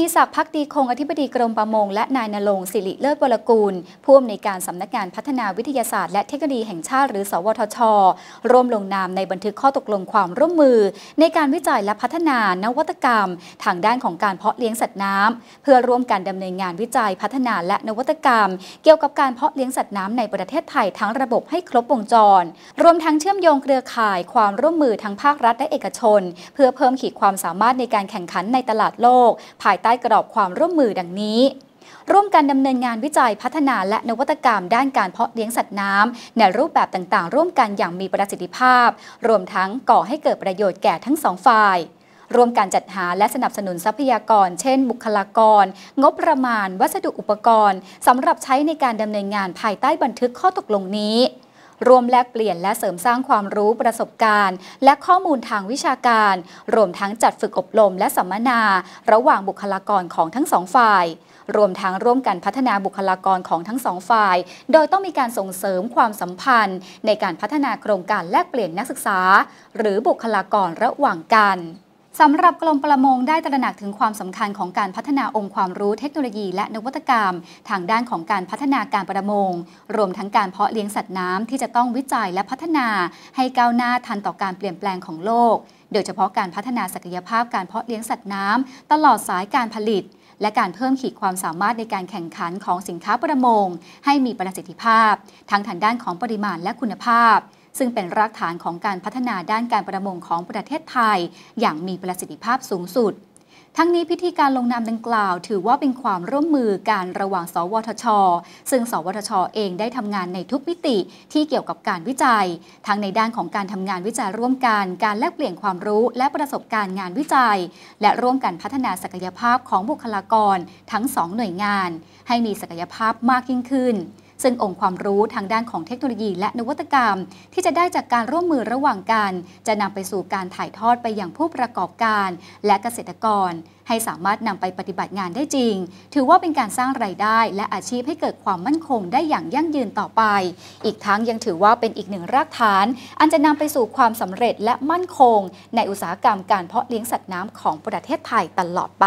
มีศักดิ์พักดีคง อธิบดีกรมประมงและนายนรงศิริเลิศวรกูลผู้อำนวยการสำนักงานพัฒนาวิทยาศาสตร์ และเทคโนโลยีแห่งชาติ หรือสวทชร่วมลงนามในบันทึกข้อตกลงความร่วมมือ ในการวิจัยและพัฒนานวัตกรรม ทางด้านของการเพาะเลี้ยงสัตว์น้ำเพื่อร่วมกันดำเนินงานวิจัยพัฒนาและนวัตกรรม เกี่ยวกับการเพาะเลี้ยงสัตว์น้ำในประเทศไทยทั้งระบบให้ครบวงจร รวมทั้งเชื่อมโยงเครือข่าย ความร่วมมือทั้งภาครัฐและเอกชน เพื่อเพิ่มขีดความสามารถในการแข่งขันในตลาดโลกภายต้กรอบความร่วมมือดังนี้ ร่วมกันดำเนินงานวิจัยพัฒนาและนวัตกรรมด้านการเพราะเลี้ยงสัตว์น้ำในรูปแบบต่างๆ ร่วมกันอย่างมีประสิทธิภาพ รวมทั้งก่อให้เกิดประโยชน์แก่ทั้งสองฝ่าย ร่วมการจัดหาและสนับสนุนทรัพยากร เช่น บุคลากร งบประมาณ วัสดุอุปกรณ์ สำหรับใช้ในการดำเนินงานภายใต้บันทึกข้อตกลงนี้ร่วมแลกเปลี่ยนและเสริมสร้างความรู้ประสบการณ์ และข้อมูลทางวิชาการ รวมทั้งจัดฝึกอบรมและสัมมนา ระหว่างบุคลากรของทั้งสองฝ่าย รวมทั้งร่วมกันพัฒนาบุคลากรของทั้งสองฝ่าย โดยต้องมีการส่งเสริมความสัมพันธ์ ในการพัฒนาโครงการแลกเปลี่ยนนักศึกษา หรือบุคลากรระหว่างกันสำหรับกรมประมงได้ตระหนักถึงความสำคัญของการพัฒนาองค์ความรู้เทคโนโลยีและนวัตกรรม ทางด้านของการพัฒนาการประมง รวมทั้งการเพาะเลี้ยงสัตว์น้ำที่จะต้องวิจัยและพัฒนา ให้ก้าวหน้าทันต่อการเปลี่ยนแปลงของโลก โดยเฉพาะการพัฒนาศักยภาพการเพาะเลี้ยงสัตว์น้ำตลอดสายการผลิต และการเพิ่มขีดความสามารถในการแข่งขันของสินค้าประมงให้มีประสิทธิภาพทั้งทางด้านของปริมาณและคุณภาพซึ่งเป็นรากฐานของการพัฒนาด้านการประมงของประเทศไทยอย่างมีประสิทธิภาพสูงสุด ทั้งนี้พิธีการลงนามดังกล่าวถือว่าเป็นความร่วมมือการระหว่าง สวทช ซึ่งสวทชเองได้ทำงานในทุกมิติ ที่เกี่ยวกับการวิจัย ทั้งในด้านของการทำงานวิจัยร่วมกัน การแลกเปลี่ยนความรู้และประสบการณ์งานวิจัย และร่วมกันพัฒนาศักยภาพของบุคลากรทั้งสองหน่วยงาน ให้มีศักยภาพมากยิ่งขึ้นซึ่งองค์ความรู้ทางด้านของเทคโนโลยี และนวัตกรรม ที่จะได้จากการร่วมมือระหว่างกัน จะนำไปสู่การถ่ายทอดไปอย่างผู้ประกอบการและเกษตรกร ให้สามารถนำไปปฏิบัติงานได้จริง ถือว่าเป็นการสร้างไรายได้ และอาชีพให้เกิดความมั่นคงได้อย่างยั่งยืนต่อไป อีกทั้งยังถือว่าเป็นอีกหนึ่งรากฐาน อันจะนำไปสู่ความสำเร็จและมั่นคง ในอุตสาหกรรมการเพาะเลี้ยงสัตว์น้ำของประเทศไทยตลอดไป